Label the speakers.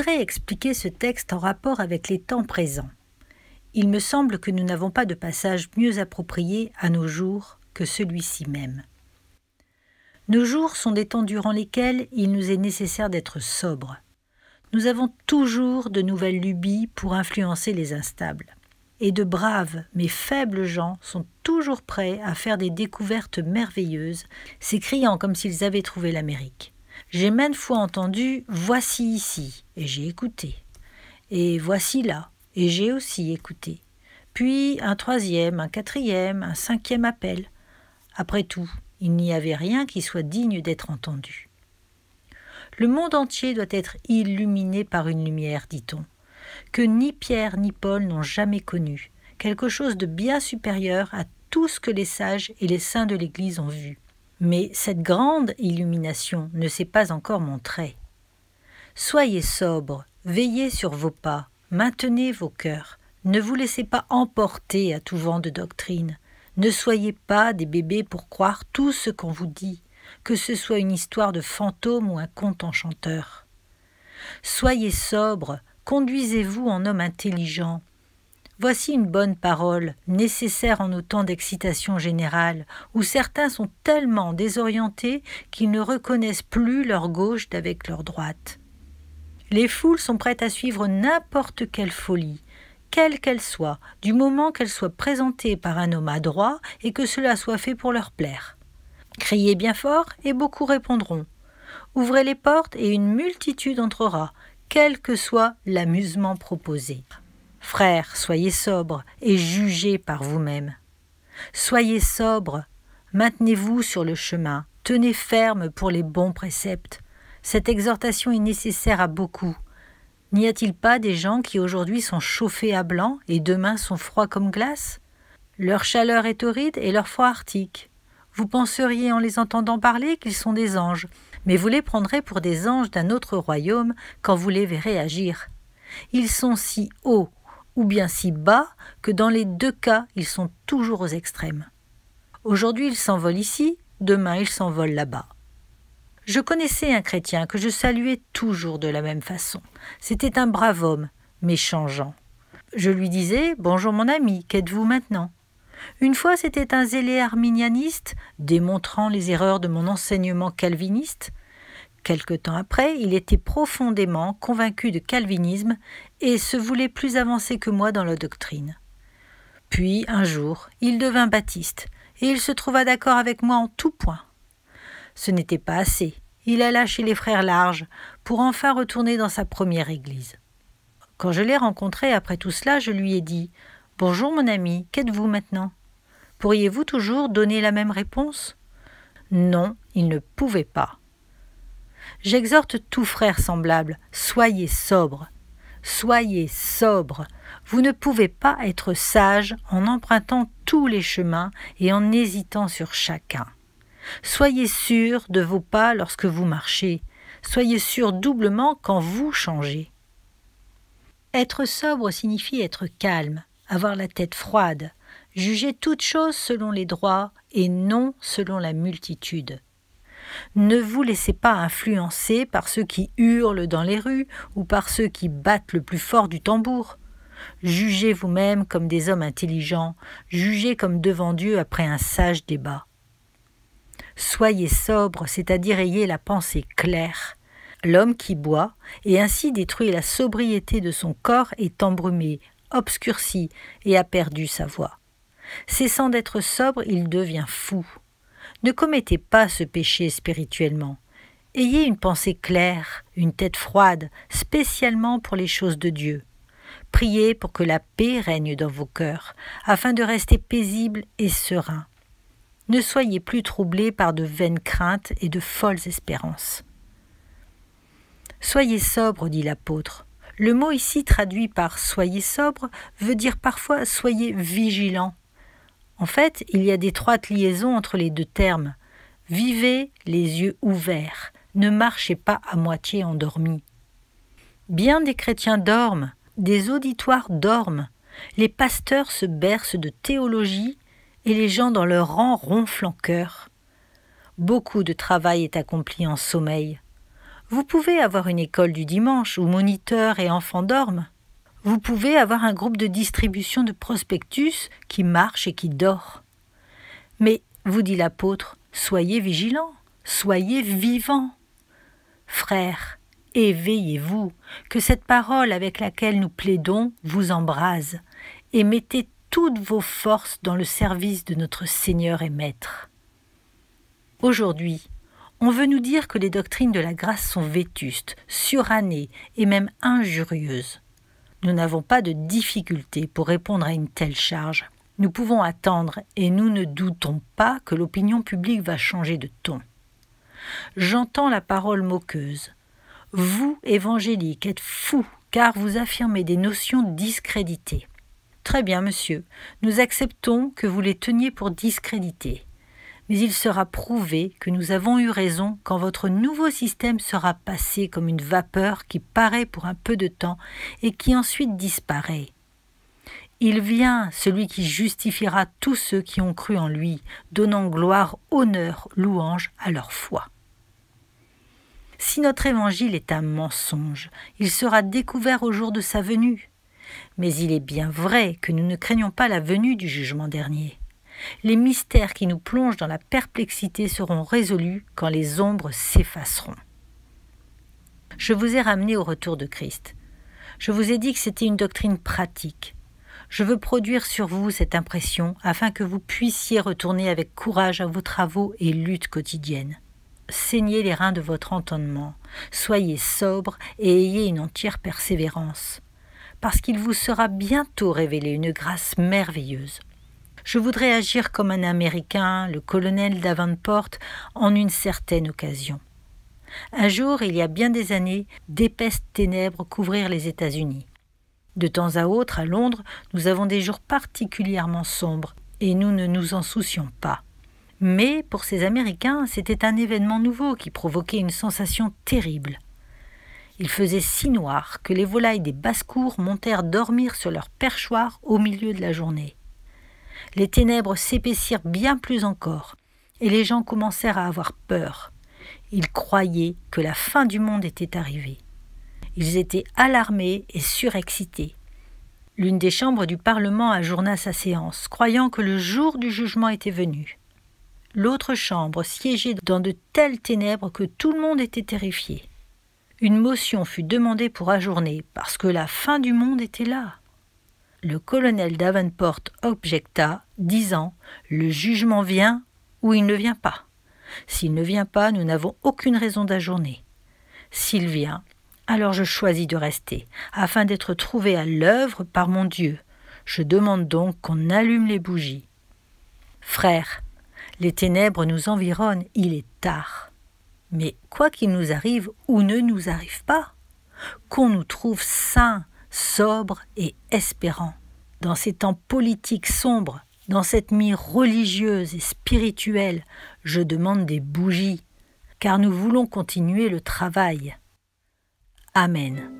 Speaker 1: voudrais expliquer ce texte en rapport avec les temps présents. Il me semble que nous n'avons pas de passage mieux approprié à nos jours que celui-ci même. Nos jours sont des temps durant lesquels il nous est nécessaire d'être sobres. Nous avons toujours de nouvelles lubies pour influencer les instables. Et de braves mais faibles gens sont toujours prêts à faire des découvertes merveilleuses, s'écriant comme s'ils avaient trouvé l'Amérique. J'ai maintes fois entendu Voici ici, et j'ai écouté. Et voici là, et j'ai aussi écouté. Puis un troisième, un quatrième, un cinquième appel. Après tout, il n'y avait rien qui soit digne d'être entendu. Le monde entier doit être illuminé par une lumière, dit-on, que ni Pierre ni Paul n'ont jamais connue, quelque chose de bien supérieur à tout ce que les sages et les saints de l'Église ont vu. Mais cette grande illumination ne s'est pas encore montrée. Soyez sobres, veillez sur vos pas, maintenez vos cœurs, ne vous laissez pas emporter à tout vent de doctrine, ne soyez pas des bébés pour croire tout ce qu'on vous dit, que ce soit une histoire de fantôme ou un conte enchanteur. Soyez sobres, conduisez-vous en homme intelligent, Voici une bonne parole, nécessaire en nos temps d'excitation générale, où certains sont tellement désorientés qu'ils ne reconnaissent plus leur gauche d'avec leur droite. Les foules sont prêtes à suivre n'importe quelle folie, quelle qu'elle soit, du moment qu'elle soit présentée par un homme adroit et que cela soit fait pour leur plaire. Criez bien fort et beaucoup répondront. Ouvrez les portes et une multitude entrera, quel que soit l'amusement proposé. Frères, soyez sobres et jugez par vous même Soyez sobres, maintenez-vous sur le chemin, tenez ferme pour les bons préceptes. Cette exhortation est nécessaire à beaucoup. N'y a-t-il pas des gens qui aujourd'hui sont chauffés à blanc et demain sont froids comme glace Leur chaleur est torride et leur foi arctique. Vous penseriez en les entendant parler qu'ils sont des anges, mais vous les prendrez pour des anges d'un autre royaume quand vous les verrez agir. Ils sont si hauts ou bien si bas que dans les deux cas, ils sont toujours aux extrêmes. Aujourd'hui, ils s'envolent ici, demain, ils s'envolent là-bas. Je connaissais un chrétien que je saluais toujours de la même façon. C'était un brave homme, mais changeant. Je lui disais Bonjour mon ami, qu'êtes-vous maintenant Une fois, c'était un zélé arminianiste, démontrant les erreurs de mon enseignement calviniste. Quelque temps après, il était profondément convaincu de calvinisme et se voulait plus avancé que moi dans la doctrine. Puis, un jour, il devint baptiste, et il se trouva d'accord avec moi en tout point. Ce n'était pas assez. Il alla chez les frères Larges pour enfin retourner dans sa première église. Quand je l'ai rencontré après tout cela, je lui ai dit Bonjour, mon ami, qu'êtes-vous maintenant Pourriez-vous toujours donner la même réponse Non, il ne pouvait pas. J'exhorte tout frère semblable, soyez sobre. Soyez sobre. Vous ne pouvez pas être sage en empruntant tous les chemins et en hésitant sur chacun. Soyez sûr de vos pas lorsque vous marchez. Soyez sûr doublement quand vous changez. Être sobre signifie être calme, avoir la tête froide, juger toute chose selon les droits et non selon la multitude. Ne vous laissez pas influencer par ceux qui hurlent dans les rues ou par ceux qui battent le plus fort du tambour. Jugez vous-même comme des hommes intelligents, jugez comme devant Dieu après un sage débat. Soyez sobre, c'est-à-dire ayez la pensée claire. L'homme qui boit et ainsi détruit la sobriété de son corps est embrumé, obscurci et a perdu sa voix. Cessant d'être sobre, il devient fou. Ne commettez pas ce péché spirituellement. Ayez une pensée claire, une tête froide, spécialement pour les choses de Dieu. Priez pour que la paix règne dans vos cœurs, afin de rester paisible et serein. Ne soyez plus troublés par de vaines craintes et de folles espérances. Soyez sobre, dit l'apôtre. Le mot ici traduit par soyez sobre veut dire parfois soyez vigilant, en fait, il y a d'étroites liaisons entre les deux termes. Vivez les yeux ouverts, ne marchez pas à moitié endormis. Bien des chrétiens dorment, des auditoires dorment, les pasteurs se bercent de théologie et les gens dans leur rang ronflent en cœur. Beaucoup de travail est accompli en sommeil. Vous pouvez avoir une école du dimanche où moniteurs et enfants dorment, vous pouvez avoir un groupe de distribution de prospectus qui marche et qui dort. Mais, vous dit l'apôtre, soyez vigilants, soyez vivants. Frères, éveillez-vous, que cette parole avec laquelle nous plaidons vous embrase, et mettez toutes vos forces dans le service de notre Seigneur et Maître. Aujourd'hui, on veut nous dire que les doctrines de la grâce sont vétustes, surannées et même injurieuses. Nous n'avons pas de difficulté pour répondre à une telle charge. Nous pouvons attendre et nous ne doutons pas que l'opinion publique va changer de ton. J'entends la parole moqueuse. Vous, évangéliques, êtes fous car vous affirmez des notions discréditées. Très bien, monsieur, nous acceptons que vous les teniez pour discréditées mais il sera prouvé que nous avons eu raison quand votre nouveau système sera passé comme une vapeur qui paraît pour un peu de temps et qui ensuite disparaît. Il vient, celui qui justifiera tous ceux qui ont cru en lui, donnant gloire, honneur, louange à leur foi. Si notre évangile est un mensonge, il sera découvert au jour de sa venue. Mais il est bien vrai que nous ne craignons pas la venue du jugement dernier les mystères qui nous plongent dans la perplexité seront résolus quand les ombres s'effaceront. Je vous ai ramené au retour de Christ. Je vous ai dit que c'était une doctrine pratique. Je veux produire sur vous cette impression afin que vous puissiez retourner avec courage à vos travaux et luttes quotidiennes. Saignez les reins de votre entendement, soyez sobre et ayez une entière persévérance, parce qu'il vous sera bientôt révélé une grâce merveilleuse je voudrais agir comme un Américain, le colonel Davenport, en une certaine occasion. Un jour, il y a bien des années, d'épaisses ténèbres couvrirent les États-Unis. De temps à autre, à Londres, nous avons des jours particulièrement sombres, et nous ne nous en soucions pas. Mais pour ces Américains, c'était un événement nouveau qui provoquait une sensation terrible. Il faisait si noir que les volailles des basses-cours montèrent dormir sur leur perchoir au milieu de la journée. Les ténèbres s'épaissirent bien plus encore, et les gens commencèrent à avoir peur. Ils croyaient que la fin du monde était arrivée. Ils étaient alarmés et surexcités. L'une des chambres du Parlement ajourna sa séance, croyant que le jour du jugement était venu. L'autre chambre siégeait dans de telles ténèbres que tout le monde était terrifié. Une motion fut demandée pour ajourner, parce que la fin du monde était là. Le colonel Davenport objecta, disant Le jugement vient ou il ne vient pas. S'il ne vient pas, nous n'avons aucune raison d'ajourner. S'il vient, alors je choisis de rester, afin d'être trouvé à l'œuvre par mon Dieu. Je demande donc qu'on allume les bougies. Frères, les ténèbres nous environnent, il est tard. Mais quoi qu'il nous arrive ou ne nous arrive pas, qu'on nous trouve saints sobre et espérant. Dans ces temps politiques sombres, dans cette mire religieuse et spirituelle, je demande des bougies, car nous voulons continuer le travail. Amen.